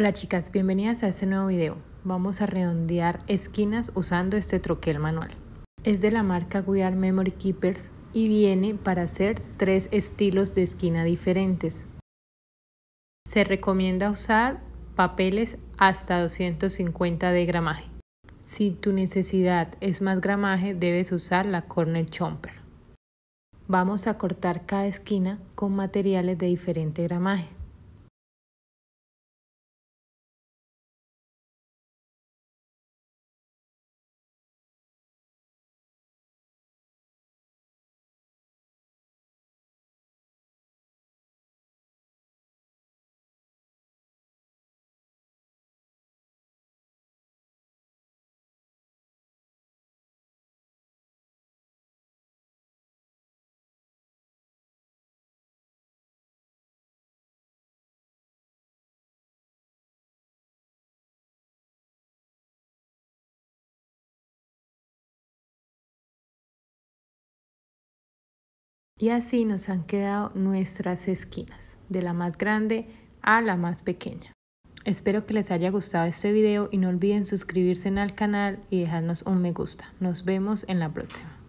Hola chicas, bienvenidas a este nuevo video. Vamos a redondear esquinas usando este troquel manual. Es de la marca We Memory Keepers y viene para hacer tres estilos de esquina diferentes. Se recomienda usar papeles hasta 250 de gramaje. Si tu necesidad es más gramaje, debes usar la Corner Chomper. Vamos a cortar cada esquina con materiales de diferente gramaje. Y así nos han quedado nuestras esquinas, de la más grande a la más pequeña. Espero que les haya gustado este video y no olviden suscribirse al canal y dejarnos un me gusta. Nos vemos en la próxima.